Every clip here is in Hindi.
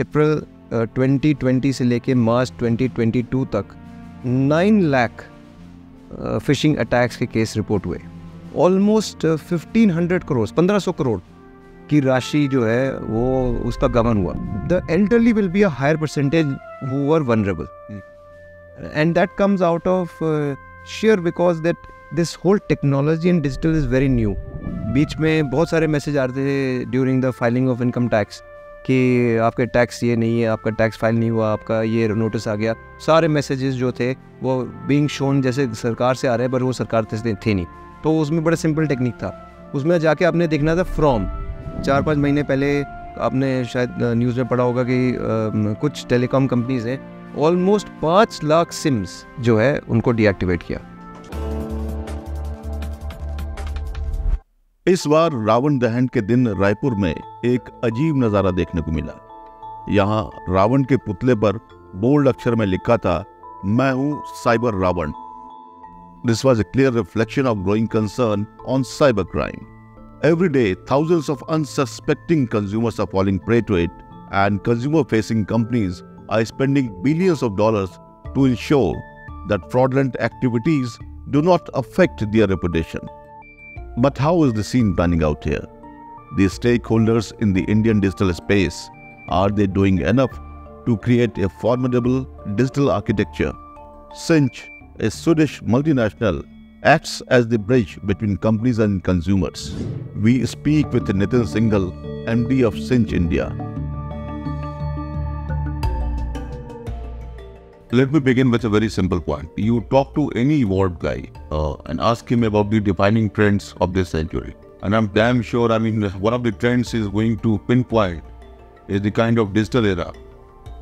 अप्रैल 2020 से लेके मार्च 2022 तक 9 लाख फिशिंग अटैक्स के केस रिपोर्ट हुए ऑलमोस्ट 1500 करोड़ 1500 करोड़ की राशि जो है वो उसका गमन हुआ the elderly will be a higher percentage who are vulnerable and that comes out of share because that this whole technology and digital is very new बीच में बहुत सारे मैसेज आते थे during the filing of income tax कि आपके टैक्स ये नहीं है आपका टैक्स फाइल नहीं हुआ आपका ये नोटिस आ गया सारे मैसेजेस जो थे वो बींग शोन जैसे सरकार से आ रहे हैं पर वो सरकार थे नहीं तो उसमें बड़ा सिंपल टेक्निक था उसमें जाके आपने देखना था फ्रॉम चार पाँच महीने पहले आपने शायद न्यूज़ में पढ़ा होगा कि आ, कुछ टेलीकॉम कंपनीज़ हैं ऑलमोस्ट पाँच लाख सिम्स जो है उनको डीएक्टिवेट किया इस बार रावण दहन के दिन रायपुर में एक अजीब नज़ारा देखने को मिला यहाँ रावण के पुतले पर बोल्ड अक्षर में लिखा था मैं हूं cyber Ravan this was a clear reflection of growing concern on cyber crime every day thousand of unsuspecting consumers are falling prey to it and consumer facing companies are spending billions of dollar to ensure that fraudulent activities do not affect their reputation But how is the scene panning out here? The stakeholders in the Indian digital space, are they doing enough to create a formidable digital architecture? Sinch, a Swedish multinational, acts as the bridge between companies and consumers. We speak with Nitin Singhal, MD of Sinch India. Let me begin with a very simple point. You talk to any evolved guy uh, and ask him about the defining trends of this century. And I'm damn sure, I mean, one of the trends is going to pinpoint is the kind of digital era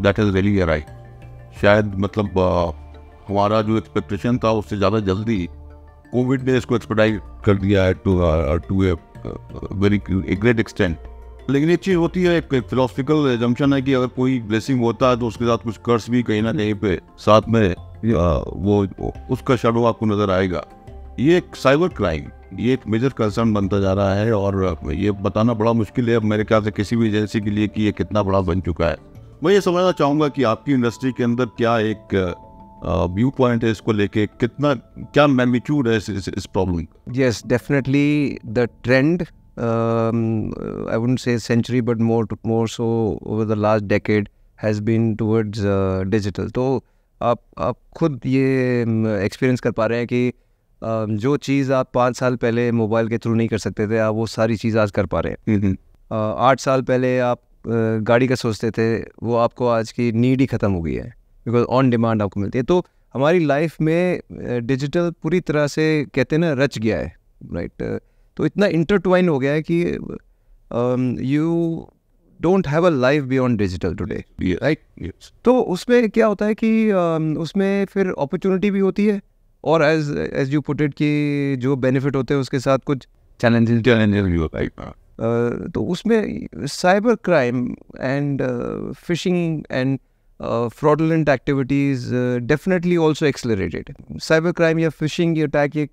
that has really arrived. शायद मतलब हमारा जो एक्सपेक्टेशन था उससे ज़्यादा जल्दी कोविड ने इसको एक्सपेडाइट कर दिया है to to a very great extent लेकिन एक चीज़ होती है एक, फिलोसफिकल जंक्शन है कि अगर कोई ब्लेसिंग होता है तो उसके साथ कुछ कर्ज भी कहीं ना कहीं पे साथ में वो उसका शडो आपको नज़र आएगा ये एक साइबर क्राइम ये एक मेजर कंसर्न बनता जा रहा है और ये बताना बड़ा मुश्किल है मेरे ख्याल से किसी भी एजेंसी के लिए कि ये कितना बड़ा बन चुका है मैं ये समझना चाहूँगा कि आपकी इंडस्ट्री के अंदर क्या एक व्यू पॉइंट है इसको लेके कितना क्या मैग्नीट्यूड है इस, इस, इस प्रॉब्लम का yes definitely the trend um, I wouldn't say century, but more to, more so over the last decade has been towards uh, digital. So, तो आप आप खुद ये एक्सपीरियंस um, कर पा रहे हैं कि um, जो चीज़ आप पाँच साल पहले मोबाइल के थ्रू नहीं कर सकते थे आप वो सारी चीज़ आज कर पा रहे हैं हम्म, हम्म। uh, आठ साल पहले आप uh, गाड़ी का सोचते थे वो आपको आज की नीड ही ख़त्म हो गई है बिकॉज ऑन डिमांड आपको मिलती है तो हमारी लाइफ में डिजिटल पूरी तरह से कहते हैं ना रच गया है राइट right? तो इतना इंटरटवाइन हो गया है कि you don't have a life beyond digital today right तो उसमें क्या होता है कि uh, उसमें फिर अपॉर्चुनिटी भी होती है और as as you put it कि जो बेनिफिट होते हैं उसके साथ कुछ चैलेंजेस चैलेंजेस भी होता है हाँ। तो उसमें cyber crime and phishing and fraudulent activities definitely also accelerated cyber crime या फिशिंग अटैक ये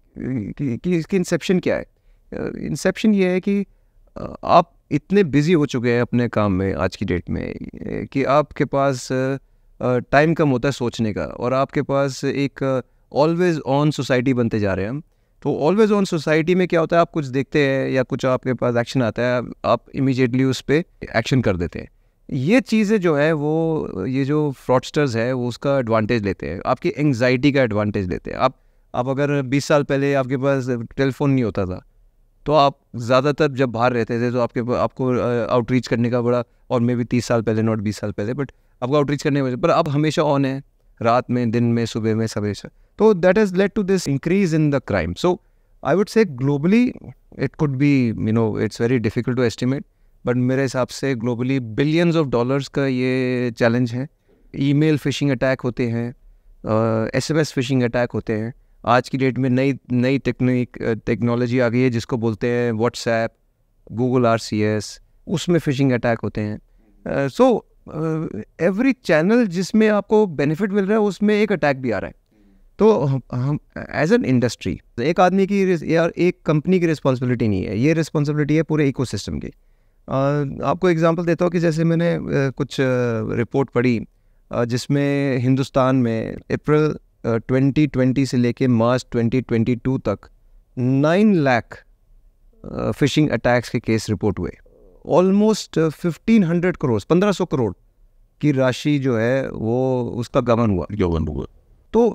कि इसकी इंसेप्शन क्या है इंसेप्शन ये है कि आप इतने बिजी हो चुके हैं अपने काम में आज की डेट में कि आपके पास टाइम कम होता है सोचने का और आपके पास एक ऑलवेज ऑन सोसाइटी बनते जा रहे हैं हम तो ऑलवेज ऑन सोसाइटी में क्या होता है आप कुछ देखते हैं या कुछ आपके पास एक्शन आता है आप इमीजिएटली उस पर एक्शन कर देते हैं ये चीज़ें जो है वो ये जो फ्रॉडस्टर्स है वो उसका एडवांटेज लेते हैं आपकी एंगजाइटी का एडवांटेज लेते हैं आप आप अगर 20 साल पहले आपके पास टेलीफोन नहीं होता था तो आप ज़्यादातर जब बाहर रहते थे तो आपके आपको आउटरीच करने का बड़ा और मे भी तीस साल पहले नॉट बीस साल पहले बट आपको आउटरीच करने में पर अब हमेशा ऑन है रात में दिन में सुबह में सवेरे तो that is led to this increase in the crime so I would say globally it could be you know it's very difficult to estimate but मेरे हिसाब से ग्लोबली बिलियंस ऑफ डॉलर्स का ये चैलेंज है मेल फिशिंग अटैक होते हैं S M S phishing attack होते हैं आज की डेट में नई नई टेक्निक टेक्नोलॉजी आ गई है जिसको बोलते हैं WhatsApp Google R C S उसमें फिशिंग अटैक होते हैं सो एवरी चैनल जिसमें आपको बेनिफिट मिल रहा है उसमें एक अटैक भी आ रहा है तो हम एज एन इंडस्ट्री एक आदमी की यार एक कंपनी की रिस्पॉन्सिबिलिटी नहीं है ये रिस्पॉन्सिबिलिटी है पूरे इको की आपको एग्जांपल देता हूँ कि जैसे मैंने कुछ रिपोर्ट पढ़ी जिसमें हिंदुस्तान में अप्रैल 2020 से लेके मार्च 2022 तक 9 लाख फिशिंग अटैक्स के केस रिपोर्ट हुए ऑलमोस्ट फिफ्टीन हंड्रेड करोड़ पंद्रह सौ करोड़ की राशि जो है वो उसका गमन हुआ गमन हुआ तो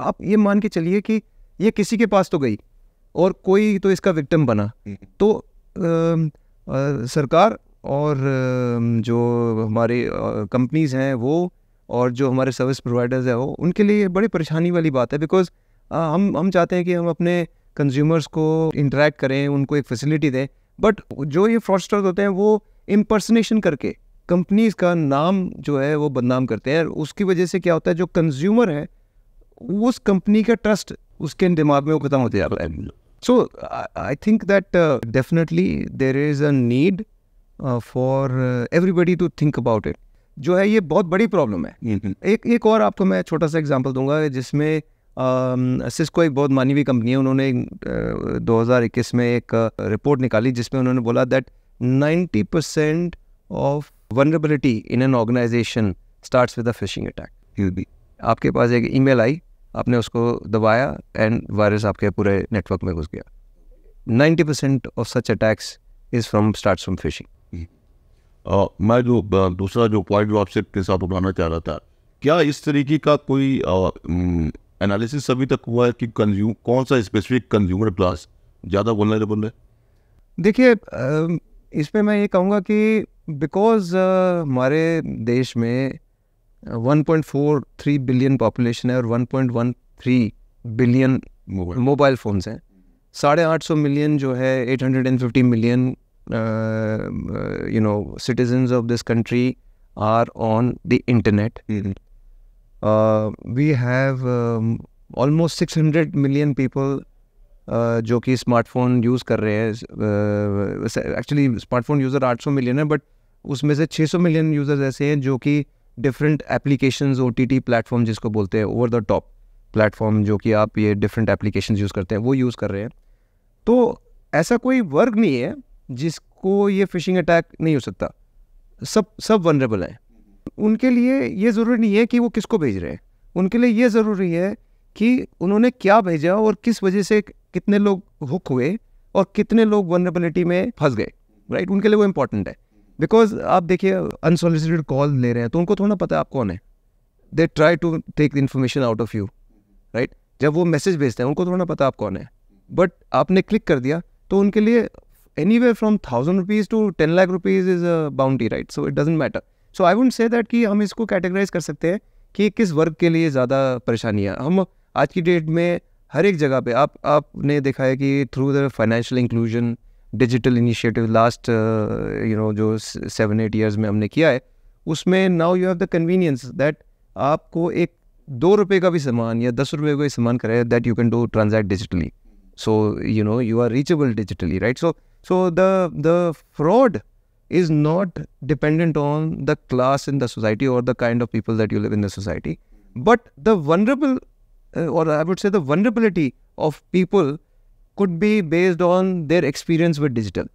आप ये मान के चलिए कि ये किसी के पास तो गई और कोई तो इसका विक्टिम बना तो आ, आ, सरकार और जो हमारे कंपनीज हैं वो और जो हमारे सर्विस प्रोवाइडर्स है वो उनके लिए बड़ी परेशानी वाली बात है बिकॉज हम हम चाहते हैं कि हम अपने कंज्यूमर्स को इंटरेक्ट करें उनको एक फैसिलिटी दें बट जो ये फ्रॉडस्टर्स होते हैं वो इम्पर्सनेशन करके कंपनीज़ का नाम जो है वो बदनाम करते हैं उसकी वजह से क्या होता है जो कंज्यूमर है उस कंपनी का ट्रस्ट उसके दिमाग में वो खत्म होते जाता है so I think that definitely there is a need for everybody to think about it जो है ये बहुत बड़ी प्रॉब्लम है हम्म, हम्म। एक एक और आपको मैं छोटा सा एग्जाम्पल दूंगा जिसमें सिस्को एक बहुत मानी हुई कंपनी है उन्होंने दो हज़ार इक्कीस में एक रिपोर्ट निकाली जिसमें उन्होंने बोला that ninety percent of vulnerability in an organization start with a phishing attack आपके पास एक ईमेल आई आपने उसको दबाया एंड वायरस आपके पूरे नेटवर्क में घुस गया 90% of such attacks is from start from phishing मैं जो दूसरा जो पॉइंट जो आपसे के साथ उठाना चाह रहा था क्या इस तरीके का कोई एनालिसिस अभी तक हुआ है कि कंज्यूम कौन सा स्पेसिफिक कंज्यूमर क्लास ज़्यादा वनरेबल है देखिए इसमें मैं ये कहूँगा कि बिकॉज हमारे देश में 1.43 बिलियन पॉपुलेशन है और 1.13 बिलियन मोबाइल फ़ोन्स हैं साढ़े आठ सौ मिलियन जो है 850 million Um, uh, you know citizens of this country are on the internet. Mm-hmm. Uh, we have um, almost 600 million people uh, जो कि स्मार्टफोन यूज़ कर रहे हैं एक्चुअली स्मार्टफोन यूज़र 800 मिलियन है बट उसमें से 600 मिलियन यूज़र्स ऐसे हैं जो कि different application O T T platform जिसको बोलते हैं ओवर द टॉप प्लेटफॉर्म जो कि आप ये डिफरेंट एप्लीकेशन यूज़ करते हैं वो यूज़ कर रहे हैं तो ऐसा कोई वर्ग नहीं है जिसको ये फिशिंग अटैक नहीं हो सकता सब सब वनरेबल हैं उनके लिए ये ज़रूरी नहीं है कि वो किसको भेज रहे हैं उनके लिए ये ज़रूरी है कि उन्होंने क्या भेजा और किस वजह से कितने लोग हुक हुए और कितने लोग वनरेबिलिटी में फंस गए राइट उनके लिए वो इम्पोर्टेंट है बिकॉज आप देखिए अनसोलिसिटेड कॉल ले रहे हैं तो उनको थोड़ा पता है आप कौन है they try to take the information out of you right जब वो मैसेज भेजते हैं उनको थोड़ा पता आप कौन है बट आपने क्लिक कर दिया तो उनके लिए वे from thousand rupees to ten lakh rupees is a boundary right so it doesn't matter so I would say that कि हम इसको कैटेगराइज कर सकते हैं कि किस वर्ग के लिए ज़्यादा परेशानी है हम आज की डेट में हर एक जगह पे आप आपने देखा है कि through the financial inclusion digital initiative last you know जो सेवन एट ईयर्स में हमने किया है उसमें now you have the convenience that आपको एक दो रुपये का भी सामान या दस रुपये का भी सामान कराए that you can do transact digitally so you know you are reachable digitally right so So the the fraud is not dependent on the class in the society or the kind of people that you live in the society, but the vulnerable, uh, or I would say the vulnerability of people could be based on their experience with digital.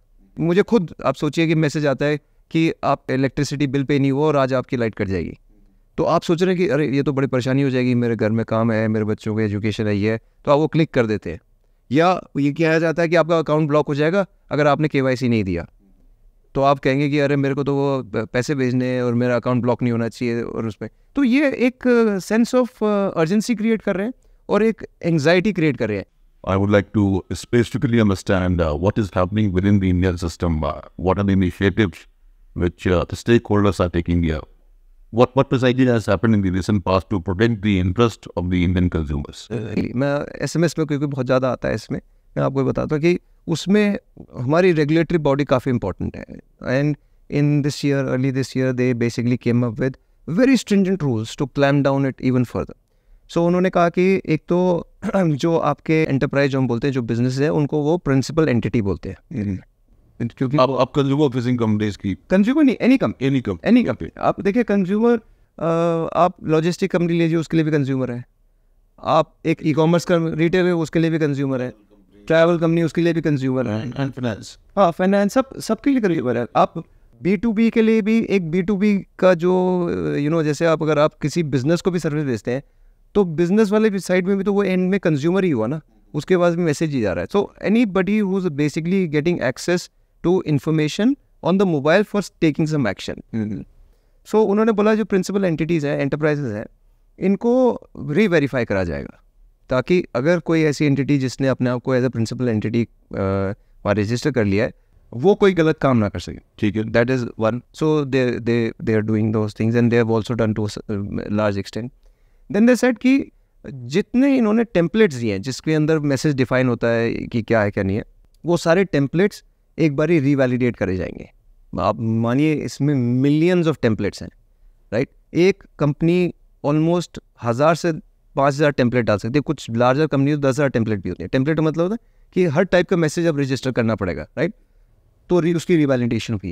मुझे खुद आप सोचिए कि मैसेज आता है कि आप इलेक्ट्रिसिटी बिल पे नहीं हुआ और आज आपकी लाइट कट जाएगी तो आप सोच रहे हैं कि अरे ये तो बड़ी परेशानी हो जाएगी मेरे घर में काम है मेरे बच्चों की एजुकेशन है ये तो आप वो क्लिक कर देते हैं या ये किया जाता है कि आपका अकाउंट ब्लॉक हो जाएगा अगर आपने के नहीं दिया तो आप कहेंगे कि अरे मेरे को तो वो पैसे भेजने हैं और मेरा अकाउंट ब्लॉक नहीं होना चाहिए और उसमें तो ये एक सेंस ऑफ अर्जेंसी क्रिएट कर रहे हैं और एक एंगजाइटी क्रिएट कर रहे हैं I would like to specifically understand uh, what is happening within the Indian system. Uh, what are the initiatives which uh, the stakeholders are taking here? what what precisely has happened in the recent past to protect the interest of the Indian consumers? Uh, मैं एसएमएस में क्योंकि बहुत ज़्यादा आता है इसमें मैं आपको बताता हूँ कि उसमें हमारी रेगुलेटरी बॉडी काफ़ी इंपॉर्टेंट है and in this year early this year they basically came up with very stringent rules to clamp down it even further so उन्होंने कहा कि एक तो जो आपके एंटरप्राइज जो हम बोलते हैं जो बिजनेस है उनको वो प्रिंसिपल एंटिटी बोलते हैं हम्म। क्योंकि आप, आप कंज्यूमर फेसिंग कंपनीज की कंज्यूमर नहीं any come any come any company आप देखिए कंज्यूमर आप लॉजिस्टिक कंपनी लीजिए उसके लिए भी कंज्यूमर है आप एक ई कॉमर्स का रिटेल है उसके लिए भी कंज्यूमर है ट्रैवल कंपनी उसके लिए भी कंज्यूमर है एंड फाइनेंस हाँ फाइनेंस सब सबके लिए कंज्यूमर है आप बी टू बी के लिए भी एक बी टू बी का जो यू you नो know, जैसे आप अगर आप किसी बिजनेस को भी सर्विस देते हैं तो बिजनेस वाले साइड में भी तो वो एंड में कंज्यूमर ही हुआ ना उसके बाद भी मैसेज ही जा रहा है so anybody who is basically getting access to information on the mobile for taking some action so उन्होंने बोला जो प्रिंसिपल एंटिटीज़ हैं एंटरप्राइजेज हैं इनको वेरीफाई करा जाएगा ताकि अगर कोई ऐसी एंटिटी जिसने अपने आप को एज अ प्रिंसिपल एंटिटी वहाँ रजिस्टर कर लिया है वो कोई गलत काम ना कर सके ठीक है that is one so they they they are doing those things and they have also done to large extent then they said कि जितने इन्होंने टेम्पलेट्स दिए हैं जिसके अंदर मैसेज डिफाइन होता है कि क्या है क्या नहीं है वो सारे टेम्पलेट्स एक बार ही रिवैलिडेट करे जाएंगे आप मानिए इसमें मिलियंस ऑफ टेम्पलेट्स हैं राइट एक कंपनी ऑलमोस्ट हज़ार से पाँच हज़ार टेम्पलेट डाल सकती है कुछ लार्जर कंपनी तो दस हज़ार टेम्पलेट भी होती है टेम्पलेट का मतलब होता है कि हर टाइप का मैसेज अब रजिस्टर करना पड़ेगा राइट तो उसकी रिवैलिडेशन भी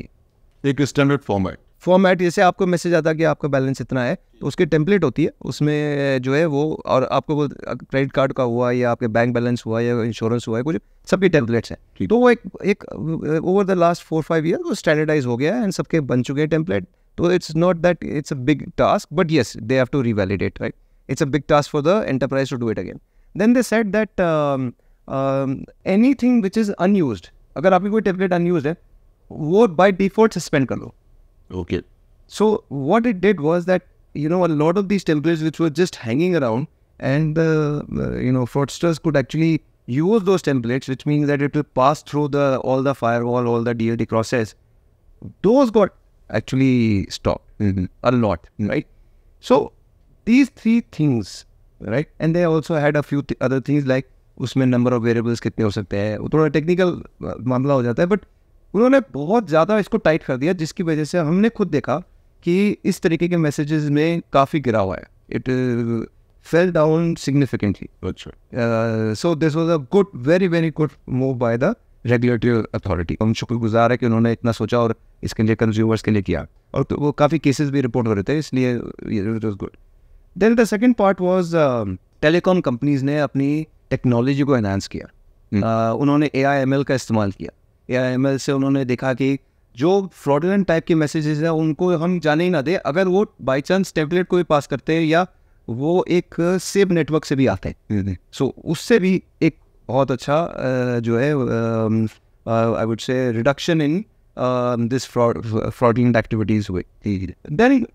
है एक स्टैंडर्ड फॉर्म है फॉर्मेट जैसे आपको मैसेज आता है कि आपका बैलेंस इतना है तो उसकी टेम्पलेट होती है उसमें जो है वो और आपको वो क्रेडिट कार्ड का हुआ या आपके बैंक बैलेंस हुआ या इंश्योरेंस हुआ है कुछ सबकी टेम्पलेट्स हैं तो वो एक एक over the last four five year वो स्टैंडर्डाइज हो गया है एंड सबके बन चुके हैं टेम्पलेट तो it's not that it's a big task but yes they have to revalidate right it's a big task for the enterprise to do it again then they said that anything which is unused अगर आपकी कोई टेम्पलेट अनयूज है वो बाई डिफॉल्ट सस्पेंड कर लो Okay. So what it did was that you know a lot of these templates which were just hanging around, and uh, uh, you know fraudsters could actually use those templates, which means that it will pass through the all the firewall, all the DLT process. Those got actually stopped mm -hmm. a lot, mm -hmm. right? So these three things, right? And they also had a few th other things like उसमें number of variables कितने हो सकते हैं वो थोड़ा टेक्निकल uh, मामला हो जाता है उन्होंने बहुत ज़्यादा इसको टाइट कर दिया जिसकी वजह से हमने खुद देखा कि इस तरीके के मैसेजेस में काफ़ी गिरा हुआ है it fell down significantly so this was a good very very good move by the regulatory authority हम शुक्रगुजार है कि उन्होंने इतना सोचा और इसके लिए कंज्यूमर्स के लिए किया और तो वो काफ़ी केसेस भी रिपोर्ट हो रहे थे इसलिए it was good then the second part was telecom companies ने अपनी टेक्नोलॉजी को एनहांस किया hmm. uh, उन्होंने ए आई एम एल का इस्तेमाल किया या एम से उन्होंने देखा कि जो फ्रॉडलेंट टाइप के मैसेजेस हैं उनको हम जाने ही ना दें अगर वो बाई चांस टेम्पलेट को भी पास करते हैं या वो एक सेब नेटवर्क से भी आते हैं सो so, उससे भी एक बहुत अच्छा जो है I would say reduction in this fraudulent activities हुए then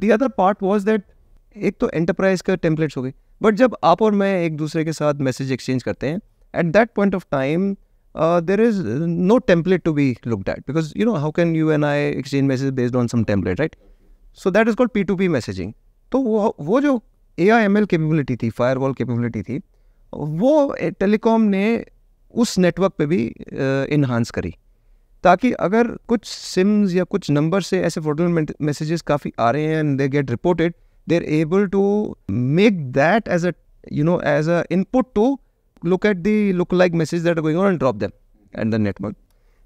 the other part was that एक तो एंटरप्राइज का टेम्पलेट्स हो गए बट जब आप और मैं एक दूसरे के साथ मैसेज एक्सचेंज करते हैं at that point of time uh, there is uh, no template to be looked at because you know how can you and I exchange messages based on some template, right? So that is called P to P messaging तो वो वो जो A I M L capability थी फायरवॉल कैपेबिलिटी थी वो टेलीकॉम ने उस नेटवर्क पे भी इन्हांस uh, करी ताकि अगर कुछ सिम्स या कुछ नंबर से ऐसे फ्रॉडुलेंट मैसेजेस काफ़ी आ रहे हैं and they get reported they are able to make that as a you know as a input to look at the lookalike messages that are going on and drop them and the network.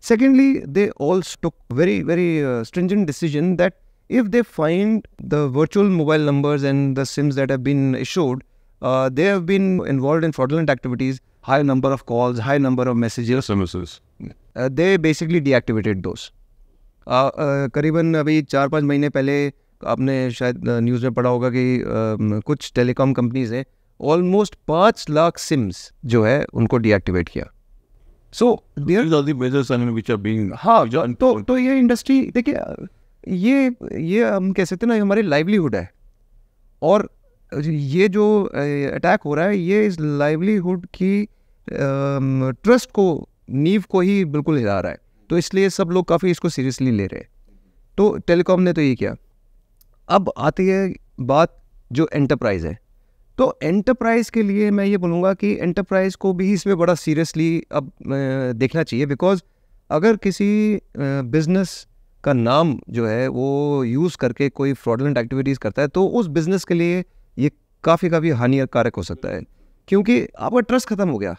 Secondly, they also took very, very uh, stringent decision that if they find the virtual mobile numbers and the SIMs that have been issued, uh, they have been involved in fraudulent activities, high number of calls, high number of messages. SMSs. Uh, they basically deactivated those. Uh, uh, करीबन अभी चार पाँच महीने पहले आपने शायद न्यूज़ uh, में पढ़ा होगा कि um, कुछ टेलीकॉम कंपनीज़ हैं ऑलमोस्ट पांच लाख सिम्स जो है उनको डीएक्टिवेट किया सो देयर हाँ तो तो ये इंडस्ट्री देखिए ये ये हम कह सकते ना ये हमारी लाइवलीहुड है और ये जो अटैक हो रहा है ये इस लाइवलीहुड की ट्रस्ट को नींव को ही बिल्कुल हिला रहा है तो इसलिए सब लोग काफ़ी इसको सीरियसली ले रहे हैं तो टेलीकॉम ने तो ये किया अब आती है बात जो एंटरप्राइज़ है तो एंटरप्राइज के लिए मैं ये बोलूँगा कि एंटरप्राइज को भी इसमें बड़ा सीरियसली अब देखना चाहिए बिकॉज अगर किसी बिजनेस का नाम जो है वो यूज़ करके कोई फ्रॉडलेंट एक्टिविटीज़ करता है तो उस बिज़नेस के लिए ये काफ़ी काफ़ी हानिकारक हो सकता है क्योंकि आपका ट्रस्ट खत्म हो गया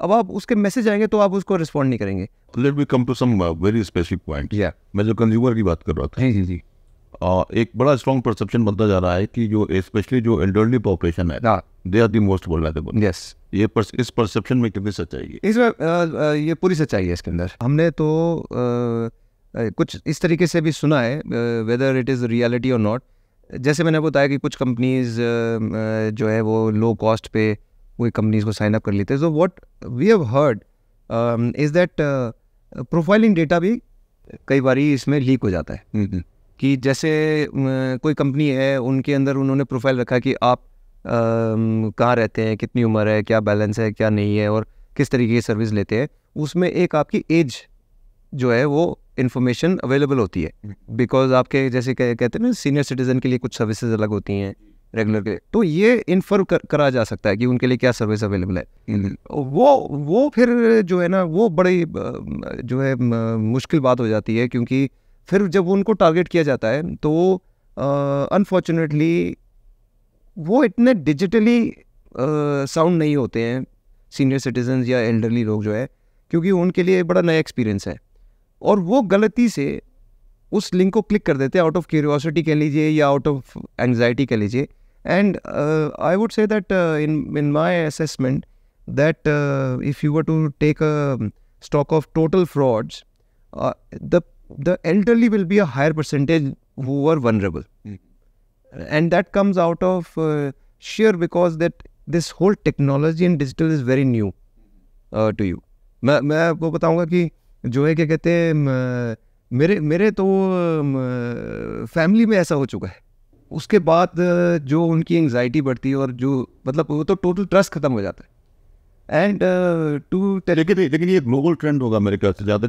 अब आप उसके मैसेज आएंगे तो आप उसको रिस्पॉन्ड नहीं करेंगे let me come to some very specific point मैं जो कंज्यूमर की बात कर रहा था जी जी एक बड़ा स्ट्रॉन्ग परसेप्शन बनता जा रहा है कि जो स्पेशली जो एल्डरली पॉपुलेशन है they are the most vulnerable yes ये पर, इस परसेप्शन में कितनी सच्चाई है इसमें ये पूरी सच्चाई है इसके अंदर हमने तो आ, कुछ इस तरीके से भी सुना है वेदर इट इज़ रियलिटी और नॉट जैसे मैंने बताया कि कुछ कंपनीज जो है वो लो कॉस्ट पे कोई कंपनीज को साइन अप कर लेते हैं so what we have heard is that profiling data भी कई बार इसमें लीक हो जाता है हम्म, हम्म। कि जैसे कोई कंपनी है उनके अंदर उन्होंने प्रोफाइल रखा कि आप कहाँ रहते हैं कितनी उम्र है क्या बैलेंस है क्या नहीं है और किस तरीके की सर्विस लेते हैं उसमें एक आपकी एज जो है वो इन्फॉर्मेशन अवेलेबल होती है बिकॉज आपके जैसे कह, कहते हैं ना सीनियर सिटीज़न के लिए कुछ सर्विसेज अलग होती हैं रेगुलर के तो ये इन्फर कर, करा जा सकता है कि उनके लिए क्या सर्विस अवेलेबल है हम्म। वो वो फिर जो है ना वो बड़ी जो है मुश्किल बात हो जाती है क्योंकि फिर जब उनको टारगेट किया जाता है तो अनफॉर्चुनेटली वो इतने डिजिटली साउंड नहीं होते हैं सीनियर सिटीजन या एल्डरली लोग जो है क्योंकि उनके लिए बड़ा नया एक्सपीरियंस है और वो गलती से उस लिंक को क्लिक कर देते हैं आउट ऑफ क्यूरियोसिटी कह लीजिए या आउट ऑफ एंगजाइटी कह लीजिए and I would say that in in my assessment that if you were to take a stock of total frauds the the elderly will be a higher percentage who are vulnerable. Mm. And that comes out of uh, sheer because that this whole technology and digital is very new uh, to you. मैं मैं आपको बताऊंगा कि जो है क्या कहते हैं मेरे मेरे तो फैमिली में ऐसा हो चुका है उसके बाद जो उनकी एंग्जाइटी बढ़ती है और जो मतलब वो तो टोटल ट्रस्ट ख़त्म हो जाता है एंड टू लेकिन लेकिन ये ग्लोबल ट्रेंड होगा मेरे ख्याल से ज़्यादा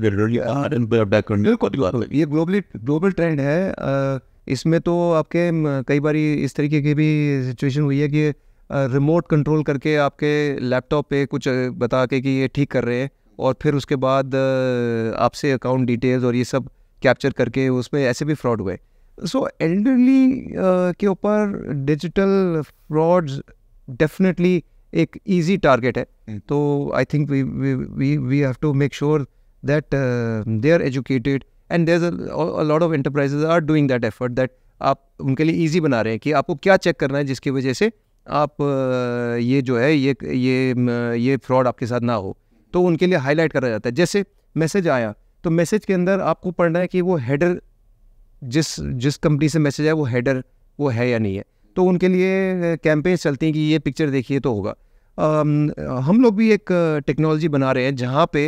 अटैक करने ये ग्लोबली ग्लोबल ट्रेंड है इसमें तो आपके कई बार इस तरीके की भी सिचुएशन हुई है कि रिमोट कंट्रोल करके आपके लैपटॉप पे कुछ बता के कि ये ठीक कर रहे हैं और फिर उसके बाद आपसे अकाउंट डिटेल्स और ये सब कैप्चर करके उसमें ऐसे भी फ्रॉड हुए सो एल्डरली के ऊपर डिजिटल फ्रॉड्स डेफिनेटली एक ईजी टारगेट है hmm. तो I think we we we have to make sure that they are educated and there lot of enterprises are doing that effort that आप उनके लिए ईजी बना रहे हैं कि आपको क्या चेक करना है जिसकी वजह से आप uh, ये जो है ये ये ये फ्रॉड आपके साथ ना हो तो उनके लिए हाईलाइट करा जाता है जैसे मैसेज आया तो मैसेज के अंदर आपको पढ़ना है कि वो हेडर जिस जिस कंपनी से मैसेज आया वो हेडर वो है या नहीं है तो उनके लिए कैंपेन्स चलती हैं कि ये पिक्चर देखिए तो होगा हम लोग भी एक टेक्नोलॉजी बना रहे हैं जहाँ पे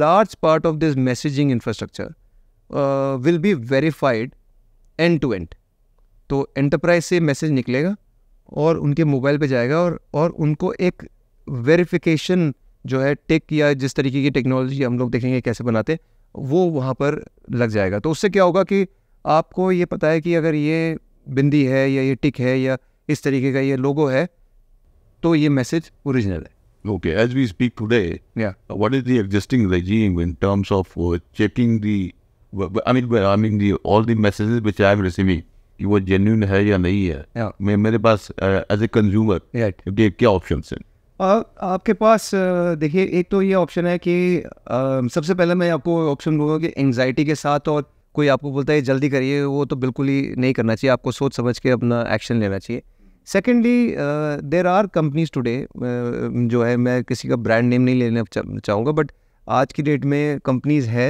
large part of this messaging infrastructure will be verified end to end तो एंटरप्राइज से मैसेज निकलेगा और उनके मोबाइल पे जाएगा और और उनको एक वेरिफिकेशन जो है टेक या जिस तरीके की टेक्नोलॉजी हम लोग देखेंगे कैसे बनाते वो वहाँ पर लग जाएगा तो उससे क्या होगा कि आपको ये पता है कि अगर ये बिंदी है या ये टिक है या इस तरीके का ये लोगो है तो ये मैसेज ओरिजिनल है okay as we speak today what is the existing regime in terms of checking checking कि वो जेन्यून है या नहीं है yeah. मैं मेरे पास एज ए कंज्यूमर क्या ऑप्शन आपके पास uh, देखिए एक तो ये ऑप्शन है कि um, सबसे पहले मैं आपको ऑप्शन दूंगा कि एंगजाइटी के साथ और कोई आपको बोलता है जल्दी करिए वो तो बिल्कुल ही नहीं करना चाहिए आपको सोच समझ के अपना एक्शन लेना चाहिए secondly there are companies today जो है मैं किसी का ब्रांड नेम नहीं लेना चाहूँगा बट आज की डेट में कंपनीज है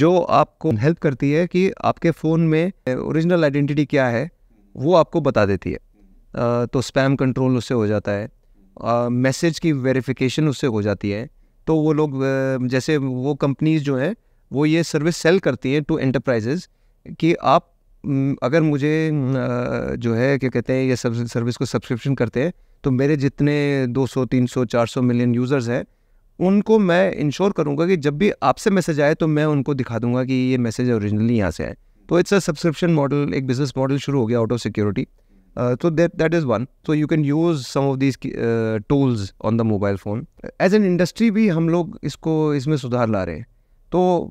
जो आपको हेल्प करती है कि आपके फ़ोन में ओरिजिनल आइडेंटिटी क्या है वो आपको बता देती है uh, तो स्पैम कंट्रोल उससे हो जाता है मैसेज uh, की वेरिफिकेशन उससे हो जाती है तो वो लोग uh, जैसे वो कंपनीज जो हैं वो ये सर्विस सेल करती है टू एंटरप्राइजेज कि आप अगर मुझे जो है क्या कहते हैं ये सर्विस को सब्सक्रिप्शन करते हैं तो मेरे जितने 200 300 400 मिलियन यूज़र्स हैं उनको मैं इंश्योर करूंगा कि जब भी आपसे मैसेज आए तो मैं उनको दिखा दूंगा कि ये मैसेज ओरिजिनली यहाँ से आए तो इट्स अ सब्सक्रिप्शन मॉडल एक बिजनेस मॉडल शुरू हो गया आउट ऑफ सिक्योरिटी तो that that is one so you can use some of these tools on the mobile phone as an industry भी हम लोग इसको इसमें सुधार ला रहे हैं तो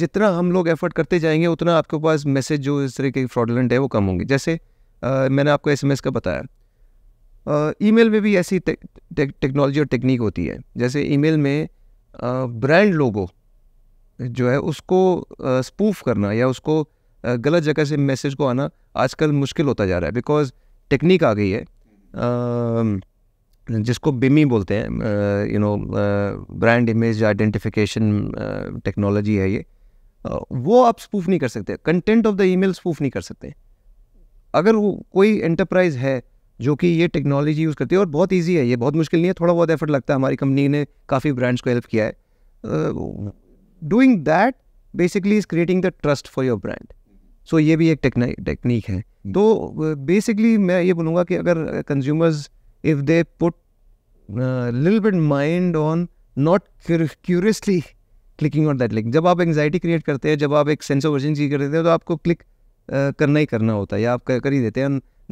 जितना हम लोग एफर्ट करते जाएंगे उतना आपके पास मैसेज जो इस तरह की फ्रॉडलेंट है वो कम होंगे जैसे आ, मैंने आपको एसएमएस का बताया ईमेल में भी ऐसी टेक्नोलॉजी और टेक्निक होती है जैसे ईमेल में ब्रांड लोगो जो है उसको स्पूफ करना या उसको गलत जगह से मैसेज को आना आजकल मुश्किल होता जा रहा है बिकॉज टेक्निक आ गई है जिसको बिमी बोलते हैं you know brand image identification technology है ये uh, वो आप स्पूफ नहीं कर सकते content of the email spoof नहीं कर सकते अगर वो कोई एंटरप्राइज है जो कि ये टेक्नोलॉजी यूज़ करती है और बहुत ईजी है ये बहुत मुश्किल नहीं है थोड़ा बहुत एफर्ट लगता है हमारी कंपनी ने काफ़ी ब्रांड्स को हेल्प किया है doing that basically is creating the trust for your brand so ये भी एक टेक्निक है हम्म। तो बेसिकली मैं ये बोलूँगा कि अगर consumers uh, if they put a uh, little bit mind on not curiously clicking on that link जब आप एंगजाइटी क्रिएट करते हैं जब आप एक सेंस ऑफ अर्जेंसी कर देते हैं तो आपको क्लिक uh, करना ही करना होता है या आप कर, ही देते हैं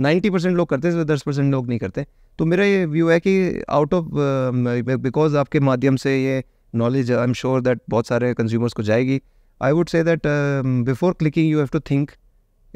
नाइन्टी परसेंट लोग करते हैं दस परसेंट लोग नहीं करते तो मेरा ये व्यू है कि आउट ऑफ बिकॉज आपके माध्यम से ये knowledge I am sure that बहुत सारे कंज्यूमर्स को जाएगी I would say that before clicking you have to think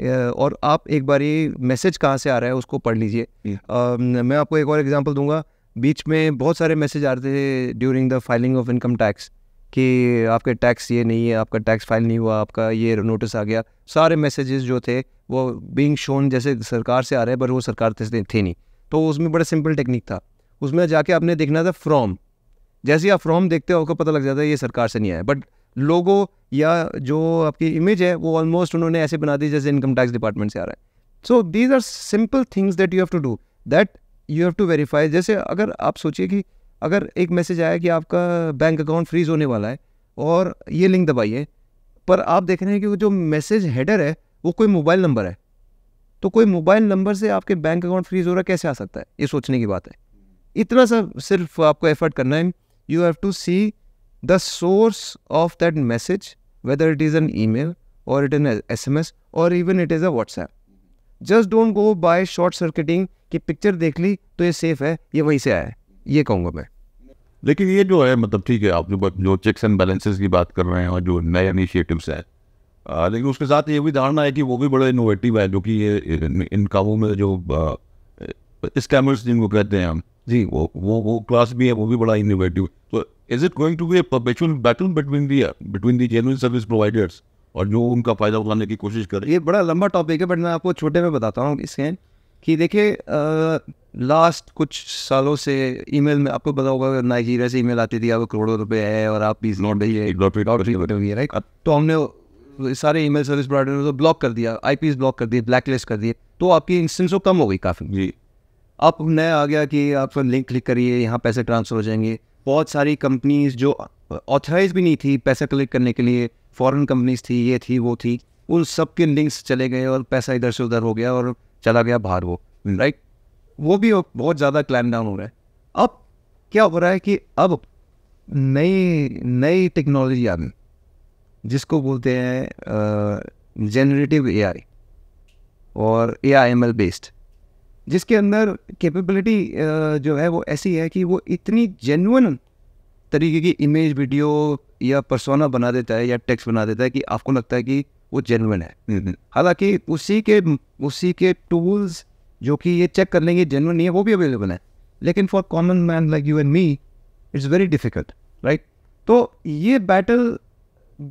और आप एक बार ये मैसेज कहाँ से आ रहा है उसको पढ़ लीजिए मैं आपको एक और एग्जांपल दूंगा बीच में बहुत सारे मैसेज आ रहे थे during the filing of income tax कि आपके टैक्स ये नहीं है आपका टैक्स फाइल नहीं हुआ आपका ये नोटिस आ गया सारे मैसेजेस जो थे वो बीइंग शोन जैसे सरकार से आ रहे हैं पर वो सरकार थे नहीं तो उसमें बड़ा सिंपल टेक्निक था उसमें जाके आपने देखना था फ्रॉम जैसे आप फ्रॉम देखते हो आपको पता लग जाता है ये सरकार से नहीं आया बट लोगो या जो आपकी इमेज है वो ऑलमोस्ट उन्होंने ऐसे बना दी जैसे इनकम टैक्स डिपार्टमेंट से आ रहा है so these are simple things that you have to do that you have to verify जैसे अगर आप सोचिए कि अगर एक मैसेज आया कि आपका बैंक अकाउंट फ्रीज होने वाला है और ये लिंक दबाइए पर आप देख रहे हैं कि वो जो मैसेज हेडर है वो कोई मोबाइल नंबर है तो कोई मोबाइल नंबर से आपके बैंक अकाउंट फ्रीज हो रहा कैसे आ सकता है ये सोचने की बात है इतना सा सिर्फ आपको एफर्ट करना है you have to see of that message whether it is an email और it is S M S और even it is a WhatsApp just don't go by short circuiting कि पिक्चर देख ली तो ये सेफ है ये वहीं से आया है ये कहूँगा मैं लेकिन ये जो है मतलब ठीक है आप जो जो चेक्स एंड बैलेंसेस की बात कर रहे हैं और जो नए इनिशिएटिव्स हैं लेकिन उसके साथ ये भी धारणा है कि वो भी बड़ा इनोवेटिव है जो कि ये इन कामों में जो स्कैमर्स जिनको कहते हैं हम जी वो वो वो क्लास भी है वो भी बड़ा इनोवेटिव तो is it going to be perpetual battle between the between the genuine service providers और जो उनका फ़ायदा उठाने की कोशिश कर रहे ये बड़ा लंबा टॉपिक है बट मैं आपको छोटे में बताता हूँ इसके कि देखिए लास्ट कुछ सालों से ईमेल में आपको पता होगा नाइजीरिया से ईमेल आती थी आपको करोड़ों रुपए है और आप प्लीज नॉट रहिए राइट तो हमने सारे ईमेल सर्विस प्रोवाइडर तो ब्लॉक कर दिया आई ब्लॉक कर दिए ब्लैक लिस्ट कर दिए तो आपकी इंस्टेंसों कम हो गई काफ़ी जी अब नया आ गया कि आप लिंक क्लिक करिए यहाँ पैसे ट्रांसफ़र हो जाएंगे बहुत सारी कंपनीज जो ऑथराइज भी नहीं थी पैसा कलेक्ट करने के लिए फॉरेन कंपनीज थी ये थी वो थी उन सब के लिंक्स चले गए और पैसा इधर से उधर हो गया और चला गया बाहर वो राइट वो भी बहुत ज़्यादा क्लैम डाउन हो रहा है अब क्या हो रहा है कि अब नई नई टेक्नोलॉजी आ गई जिसको बोलते हैं जेनरेटिव ए आई और A I M L based जिसके अंदर कैपेबिलिटी जो है वो ऐसी है कि वो इतनी जेनुअन तरीके की इमेज वीडियो या परसोना बना देता है या टेक्स्ट बना देता है कि आपको लगता है कि वो जेनुअन है हालांकि उसी के उसी के टूल्स जो कि ये चेक कर लेंगे जेनुअन नहीं है वो भी अवेलेबल है लेकिन for common man like you and me it's very difficult right तो ये बैटल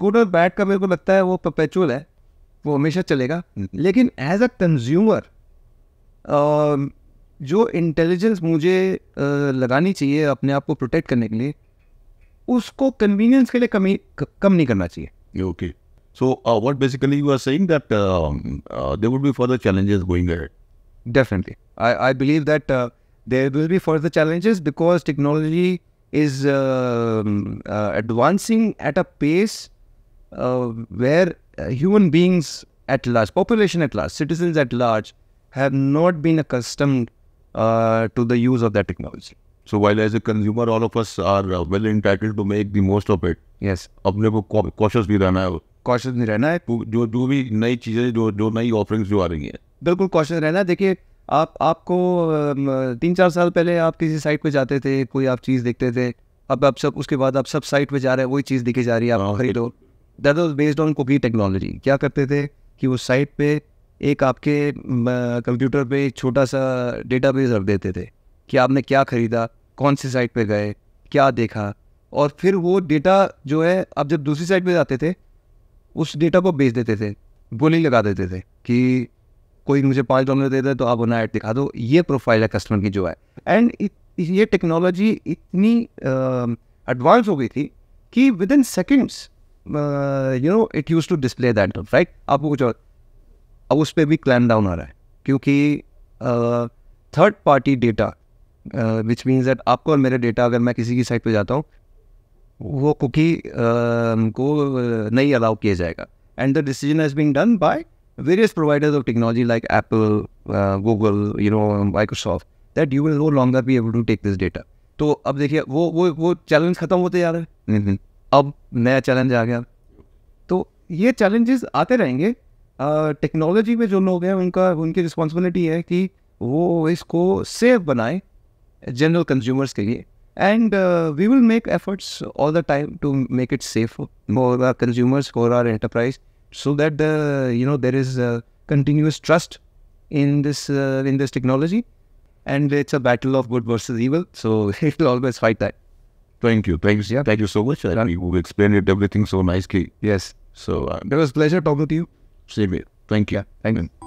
गुड और बैड का मेरे को लगता है वो परपेचुअल है वो हमेशा चलेगा लेकिन एज अ कंज्यूमर जो इंटेलिजेंस मुझे लगानी चाहिए अपने आप को प्रोटेक्ट करने के लिए उसको कन्वीनियंस के लिए कमी कम नहीं करना चाहिए okay so what basically you are saying that there would be further challenges going definitely I I believe that there will be further challenges because technology is advancing at a pace where human beings at large population at large citizen at large have not been accustomed uh, to the use of that technology. So while as a consumer, all of us are uh, well entitled to make the most of it. Yes. अपने को cautious भी रहना है. Cautious नहीं रहना है. जो जो भी नई चीजें जो जो नई offerings जो आ रही हैं. बिल्कुल cautious रहना. है। देखिए आप आपको तीन चार साल पहले आप किसी साइट पे जाते थे कोई आप चीज़ देखते थे अब आप सब उसके बाद आप सब साइट पे जा रहे हैं वही चीज़ दिखी जा रही है आप हाँ, खरीदो that was based on cookie technology क्या करते थे कि वो साइट पे एक आपके कंप्यूटर पे एक छोटा सा डेटा बेस रख देते थे कि आपने क्या ख़रीदा कौन सी साइट पे गए क्या देखा और फिर वो डेटा जो है आप जब दूसरी साइट पे जाते थे उस डेटा को बेच देते थे बोली लगा देते थे कि कोई मुझे पाँच डॉलर देता है तो आप उन्हें ऐड दिखा दो ये प्रोफाइल है कस्टमर की जो है एंड ये टेक्नोलॉजी इतनी एडवांस हो गई थी कि within seconds you know it used to display that right आपको कुछ और अब उस पर भी क्लैम डाउन आ रहा है क्योंकि third party data which means that आपको और मेरा डेटा अगर मैं किसी की साइट पे जाता हूँ वो कुकी को नहीं अलाउ किया जाएगा and the decision has been done by various providers of technology like Apple Google you know Microsoft that you will no longer be able to take this data तो अब देखिए वो वो वो चैलेंज ख़त्म होते जा रहे हैं हम्म, हम्म। अब नया चैलेंज आ गया तो ये चैलेंजेस आते रहेंगे टेक्नोलॉजी में जो लोग हैं उनका उनकी रिस्पॉन्सिबिलिटी है कि वो इसको सेफ बनाए जनरल कंज्यूमर्स के लिए and we will make efforts all the time to make it safe for our consumers for our enterprise so that you know there is continuous trust in this in this technology and it's a battle of good versus evil so it always fight that Thank you. Thanks. Yeah. Thank you so much. You explained it, everything so nicely. Yes. So, uh, it was pleasure talking to you. See you. Thank you. Thank you.